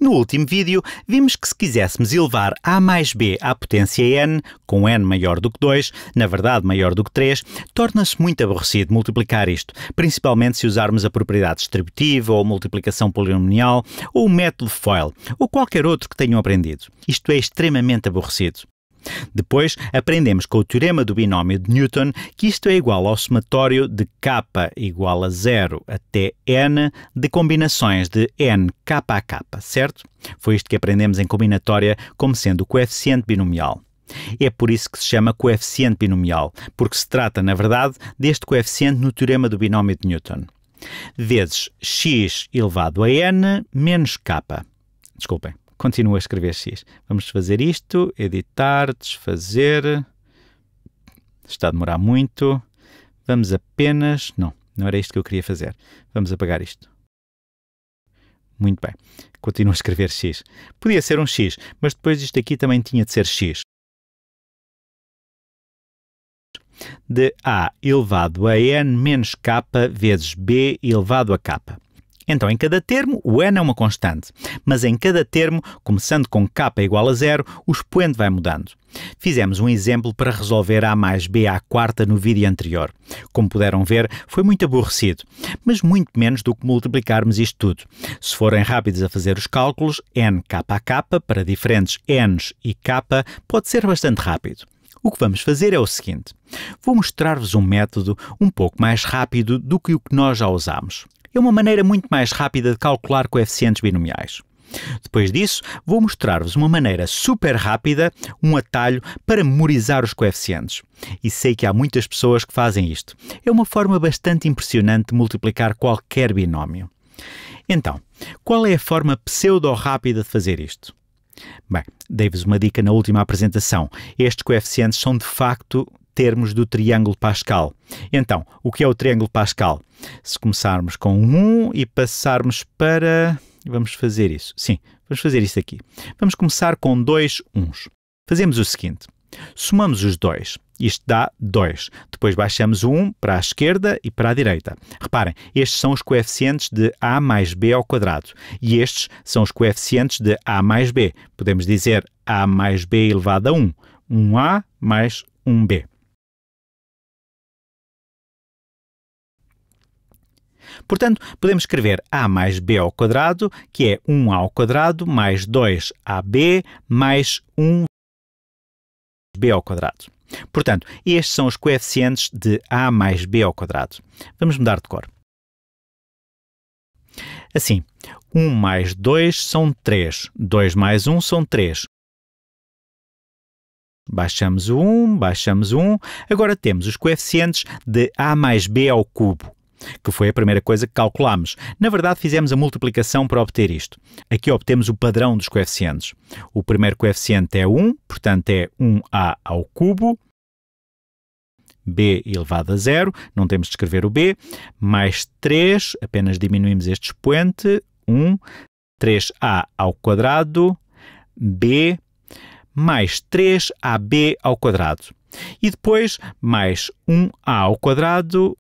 No último vídeo, vimos que se quiséssemos elevar a mais b à potência n, com n maior do que 2, na verdade maior do que 3, torna-se muito aborrecido multiplicar isto, principalmente se usarmos a propriedade distributiva ou multiplicação polinomial ou o método FOIL ou qualquer outro que tenham aprendido. Isto é extremamente aborrecido. Depois aprendemos com o teorema do binómio de Newton que isto é igual ao somatório de k igual a zero até n de combinações de n k a k, certo? Foi isto que aprendemos em combinatória como sendo o coeficiente binomial. É por isso que se chama coeficiente binomial, porque se trata, na verdade, deste coeficiente no teorema do binómio de Newton. Vezes x elevado a n menos k. Desculpem, continua a escrever X. Vamos fazer isto, editar, desfazer. Está a demorar muito. Vamos apenas. Não, não era isto que eu queria fazer. Vamos apagar isto. Muito bem. Continua a escrever X. Podia ser um X, mas depois isto aqui também tinha de ser X. De A elevado a N menos K vezes B elevado a K. Então, em cada termo, o n é uma constante, mas em cada termo, começando com k igual a zero, o expoente vai mudando. Fizemos um exemplo para resolver a mais b à quarta no vídeo anterior. Como puderam ver, foi muito aborrecido, mas muito menos do que multiplicarmos isto tudo. Se forem rápidos a fazer os cálculos, n k a k para diferentes n's e k pode ser bastante rápido. O que vamos fazer é o seguinte: vou mostrar-vos um método um pouco mais rápido do que o que nós já usámos é uma maneira muito mais rápida de calcular coeficientes binomiais. Depois disso, vou mostrar-vos uma maneira super rápida, um atalho para memorizar os coeficientes. E sei que há muitas pessoas que fazem isto. É uma forma bastante impressionante de multiplicar qualquer binómio. Então, qual é a forma pseudo-rápida de fazer isto? Bem, dei-vos uma dica na última apresentação. Estes coeficientes são de facto termos do triângulo Pascal. Então, o que é o triângulo Pascal? Se começarmos com 1 e passarmos para. Vamos fazer isso. Sim, vamos fazer isso aqui. Vamos começar com dois uns. Fazemos o seguinte: somamos os dois. Isto dá 2. Depois baixamos o 1 para a esquerda e para a direita. Reparem, estes são os coeficientes de a mais b ao quadrado. E estes são os coeficientes de a mais b. Podemos dizer a mais b elevado a 1. 1a mais 1b. Portanto, podemos escrever a mais b ao quadrado, que é 1 ao quadrado mais 2ab mais 1 b ao quadrado. Portanto, estes são os coeficientes de a mais b ao quadrado. Vamos mudar de cor. Assim, 1 mais 2 são 3, 2 mais 1 são 3. Baixamos o 1, baixamos o 1. Agora temos os coeficientes de a mais b ao cubo que foi a primeira coisa que calculámos. Na verdade, fizemos a multiplicação para obter isto. Aqui obtemos o padrão dos coeficientes. O primeiro coeficiente é 1, portanto é 1a ao cubo, b elevado a zero, não temos de escrever o b, mais 3, apenas diminuímos este expoente, 1, 3a ao quadrado, b, mais 3ab ao quadrado. E depois mais 1a ao quadrado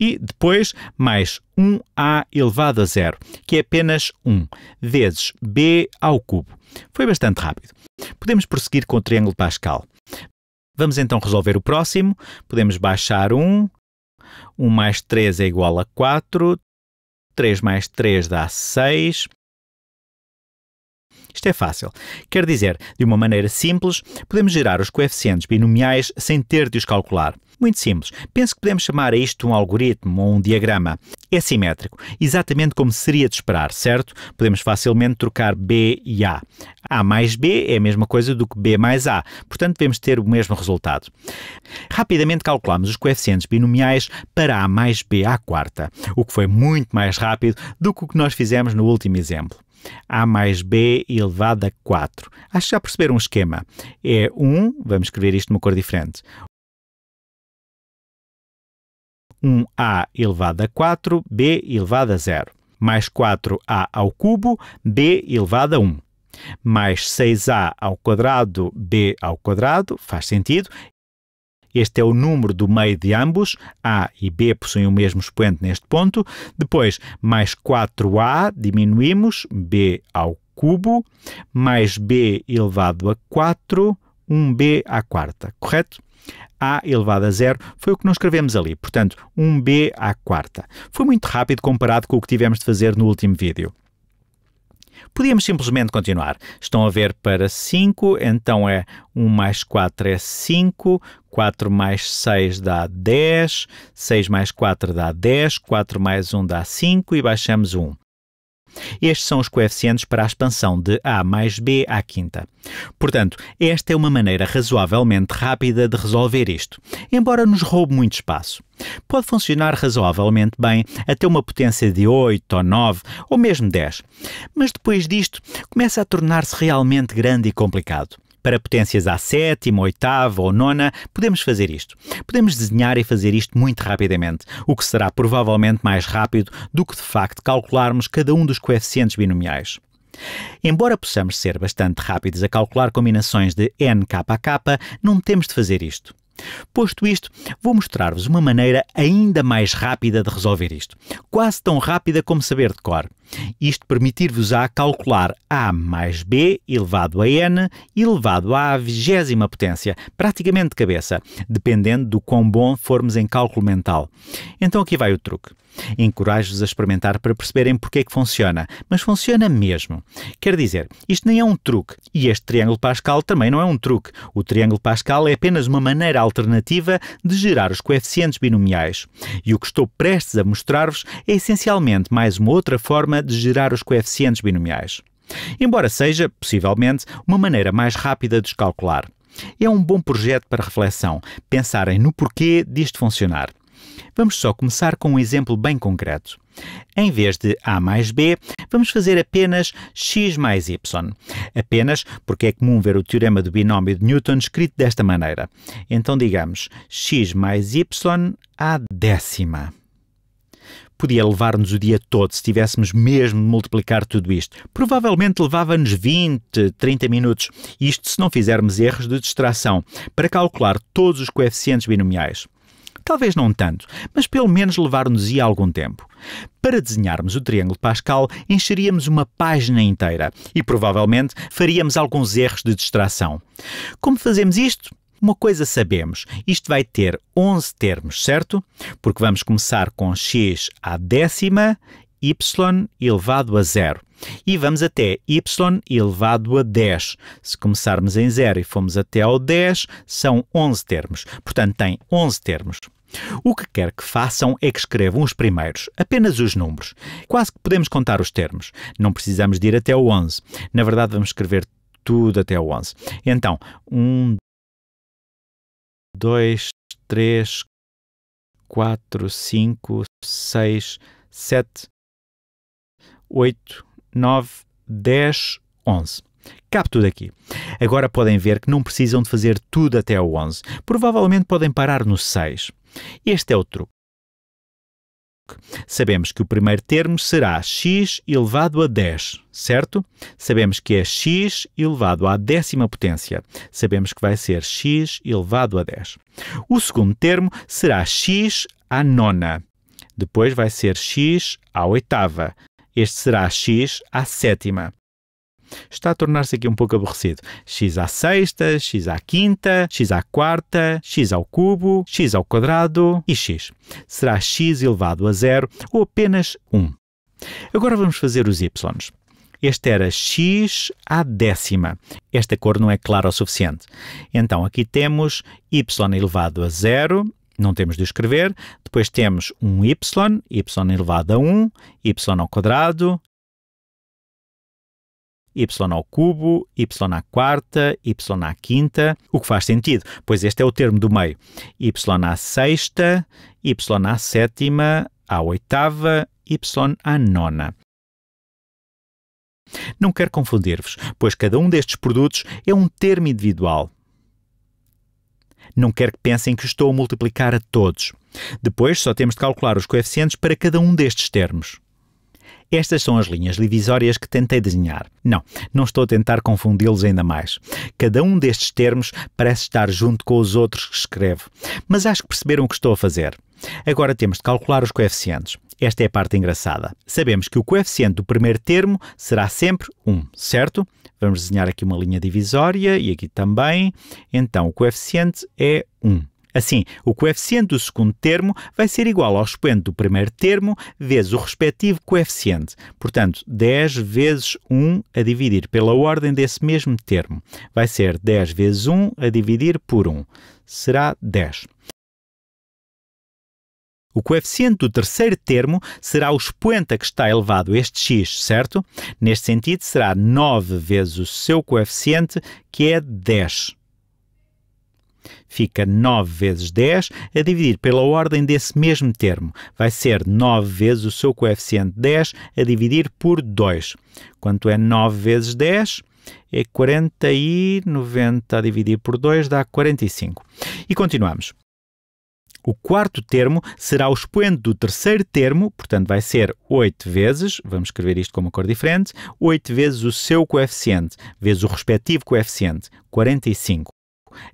e depois mais 1a elevado a zero, que é apenas 1, vezes b ao cubo. Foi bastante rápido. Podemos prosseguir com o triângulo pascal. Vamos então resolver o próximo. Podemos baixar 1. 1 mais 3 é igual a 4. 3 mais 3 dá 6. Isto é fácil. Quer dizer, de uma maneira simples, podemos gerar os coeficientes binomiais sem ter de os calcular. Muito simples. Penso que podemos chamar a isto um algoritmo ou um diagrama. É simétrico, exatamente como seria de esperar, certo? Podemos facilmente trocar B e A. A mais B é a mesma coisa do que B mais A, portanto devemos ter o mesmo resultado. Rapidamente calculamos os coeficientes binomiais para A mais B à quarta, o que foi muito mais rápido do que o que nós fizemos no último exemplo. A mais B elevado a 4. Acho que já perceberam o esquema. É 1, vamos escrever isto numa cor diferente. 1a elevado a 4, b elevado a 0, mais 4a ao cubo, b elevado a 1, mais 6a ao quadrado, b ao quadrado, faz sentido, este é o número do meio de ambos. A e B possuem o mesmo expoente neste ponto. Depois, mais 4A, diminuímos, B ao cubo, mais B elevado a 4, 1B à quarta, correto? A elevado a zero foi o que nós escrevemos ali, portanto, 1b à quarta. Foi muito rápido comparado com o que tivemos de fazer no último vídeo. Podíamos simplesmente continuar. Estão a ver para 5, então é 1 mais 4 é 5, 4 mais 6 dá 10, 6 mais 4 dá 10, 4 mais 1 dá 5 e baixamos 1. Estes são os coeficientes para a expansão de a mais b à quinta. Portanto, esta é uma maneira razoavelmente rápida de resolver isto, embora nos roube muito espaço. Pode funcionar razoavelmente bem até uma potência de 8 ou 9 ou mesmo 10, mas depois disto começa a tornar-se realmente grande e complicado para potências à sétima, oitava ou nona, podemos fazer isto. Podemos desenhar e fazer isto muito rapidamente, o que será provavelmente mais rápido do que de facto calcularmos cada um dos coeficientes binomiais. Embora possamos ser bastante rápidos a calcular combinações de nkk, não temos de fazer isto. Posto isto, vou mostrar-vos uma maneira ainda mais rápida de resolver isto, quase tão rápida como saber de cor. Isto permitir-vos-á calcular a mais b elevado a n elevado à vigésima potência, praticamente de cabeça, dependendo do quão bom formos em cálculo mental. Então aqui vai o truque. Encorajo-vos a experimentar para perceberem porque é que funciona, mas funciona mesmo. Quer dizer, isto nem é um truque e este triângulo Pascal também não é um truque. O triângulo Pascal é apenas uma maneira alternativa de gerar os coeficientes binomiais. E o que estou prestes a mostrar-vos é essencialmente mais uma outra forma de gerar os coeficientes binomiais. Embora seja, possivelmente, uma maneira mais rápida de os calcular. É um bom projeto para reflexão, pensarem no porquê disto funcionar. Vamos só começar com um exemplo bem concreto. Em vez de A mais B, vamos fazer apenas x mais y. Apenas porque é comum ver o teorema do binómio de Newton escrito desta maneira. Então digamos x mais y à décima podia levar-nos o dia todo se tivéssemos mesmo de multiplicar tudo isto. Provavelmente levava-nos 20, 30 minutos, isto se não fizermos erros de distração, para calcular todos os coeficientes binomiais. Talvez não tanto, mas pelo menos levar-nos-ia algum tempo. Para desenharmos o triângulo Pascal, encheríamos uma página inteira e provavelmente faríamos alguns erros de distração. Como fazemos isto? Uma coisa sabemos, isto vai ter 11 termos, certo? Porque vamos começar com x à décima, y elevado a zero. E vamos até y elevado a 10. Se começarmos em zero e formos até ao 10, são 11 termos. Portanto, tem 11 termos. O que quer que façam é que escrevam os primeiros, apenas os números. Quase que podemos contar os termos. Não precisamos de ir até o 11. Na verdade, vamos escrever tudo até o 11. Então, 1, 2, 3, 4, 5, 6, 7, 8, 9, 10, 11. Cabe tudo aqui. Agora podem ver que não precisam de fazer tudo até o 11. Provavelmente podem parar no 6. Este é o truque. Sabemos que o primeiro termo será x elevado a 10, certo? Sabemos que é x elevado à décima potência. Sabemos que vai ser x elevado a 10. O segundo termo será x à nona. Depois vai ser x à oitava. Este será x à sétima está a tornar-se aqui um pouco aborrecido. x à sexta, x à quinta, x à quarta, x ao cubo, x ao quadrado e x. Será x elevado a zero ou apenas 1. Agora vamos fazer os y's. Este era x à décima. Esta cor não é clara o suficiente. Então aqui temos y elevado a zero não temos de escrever. Depois temos um y, y elevado a 1, y ao quadrado, y ao cubo, y à quarta, y à quinta, o que faz sentido, pois este é o termo do meio. y à sexta, y à sétima, à oitava, y à nona. Não quero confundir-vos, pois cada um destes produtos é um termo individual. Não quero que pensem que estou a multiplicar a todos. Depois só temos de calcular os coeficientes para cada um destes termos. Estas são as linhas divisórias que tentei desenhar. Não, não estou a tentar confundi-los ainda mais. Cada um destes termos parece estar junto com os outros que escrevo, mas acho que perceberam o que estou a fazer. Agora temos de calcular os coeficientes. Esta é a parte engraçada. Sabemos que o coeficiente do primeiro termo será sempre 1, certo? Vamos desenhar aqui uma linha divisória e aqui também. Então, o coeficiente é 1. Assim, o coeficiente do segundo termo vai ser igual ao expoente do primeiro termo vezes o respectivo coeficiente. Portanto, 10 vezes 1 a dividir pela ordem desse mesmo termo. Vai ser 10 vezes 1 a dividir por 1. Será 10. O coeficiente do terceiro termo será o expoente a que está elevado este x, certo? Neste sentido, será 9 vezes o seu coeficiente, que é 10 fica 9 vezes 10 a dividir pela ordem desse mesmo termo. Vai ser 9 vezes o seu coeficiente 10 a dividir por 2. Quanto é 9 vezes 10? É 40 e 90 a dividir por 2 dá 45. E continuamos. O quarto termo será o expoente do terceiro termo, portanto vai ser 8 vezes, vamos escrever isto com uma cor diferente, 8 vezes o seu coeficiente, vezes o respectivo coeficiente, 45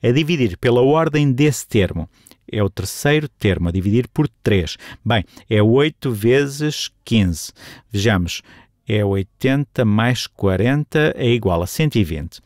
a é dividir pela ordem desse termo. É o terceiro termo, a dividir por 3. Bem, é 8 vezes 15. Vejamos, é 80 mais 40 é igual a 120.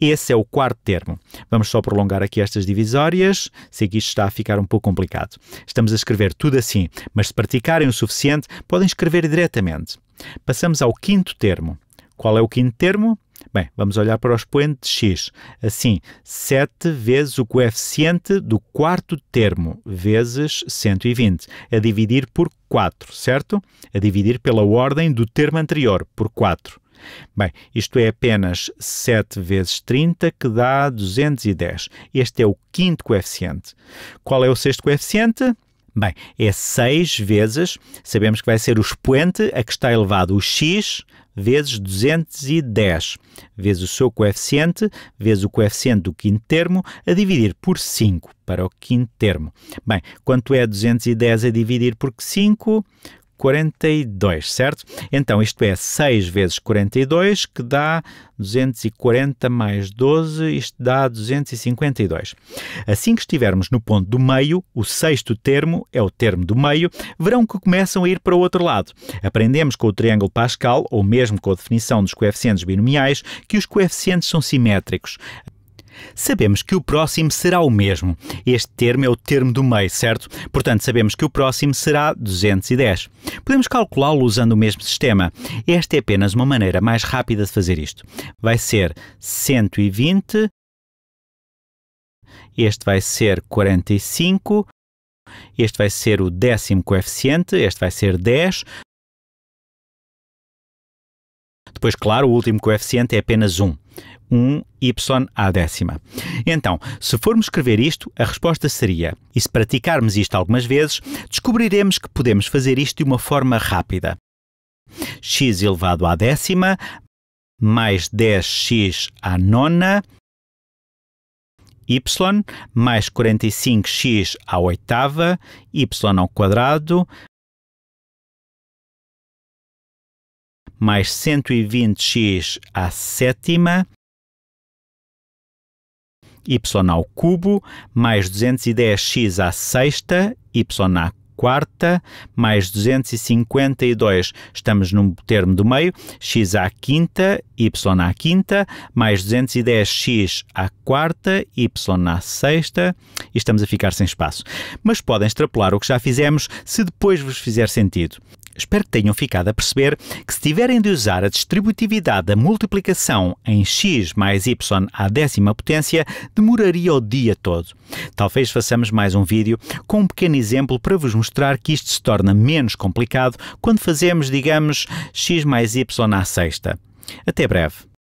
Esse é o quarto termo. Vamos só prolongar aqui estas divisórias, sei que isto está a ficar um pouco complicado. Estamos a escrever tudo assim, mas se praticarem o suficiente, podem escrever diretamente. Passamos ao quinto termo. Qual é o quinto termo? Bem, vamos olhar para o expoente x. Assim, 7 vezes o coeficiente do quarto termo, vezes 120, a dividir por 4, certo? A dividir pela ordem do termo anterior, por 4. Bem, isto é apenas 7 vezes 30, que dá 210. Este é o quinto coeficiente. Qual é o sexto coeficiente? Bem, é 6 vezes, sabemos que vai ser o expoente a que está elevado o x vezes 210, vezes o seu coeficiente, vezes o coeficiente do quinto termo, a dividir por 5 para o quinto termo. Bem, quanto é 210 a dividir por 5? 42, certo? Então isto é 6 vezes 42 que dá 240 mais 12, isto dá 252. Assim que estivermos no ponto do meio, o sexto termo é o termo do meio, verão que começam a ir para o outro lado. Aprendemos com o triângulo Pascal, ou mesmo com a definição dos coeficientes binomiais, que os coeficientes são simétricos. Sabemos que o próximo será o mesmo. Este termo é o termo do meio, certo? Portanto, sabemos que o próximo será 210. Podemos calculá-lo usando o mesmo sistema. Esta é apenas uma maneira mais rápida de fazer isto. Vai ser 120. Este vai ser 45. Este vai ser o décimo coeficiente, este vai ser 10. Depois, claro, o último coeficiente é apenas 1. 1 y à décima. Então, se formos escrever isto, a resposta seria, e se praticarmos isto algumas vezes, descobriremos que podemos fazer isto de uma forma rápida. x elevado à décima mais 10x à nona y mais 45x à oitava y ao quadrado mais 120x à sétima, y ao cubo, mais 210x à sexta, y à quarta, mais 252, estamos num termo do meio, x à quinta, y à quinta, mais 210x à quarta, y à sexta, e estamos a ficar sem espaço. Mas podem extrapolar o que já fizemos se depois vos fizer sentido. Espero que tenham ficado a perceber que se tiverem de usar a distributividade da multiplicação em x mais y à décima potência, demoraria o dia todo. Talvez façamos mais um vídeo com um pequeno exemplo para vos mostrar que isto se torna menos complicado quando fazemos, digamos, x mais y à sexta. Até breve!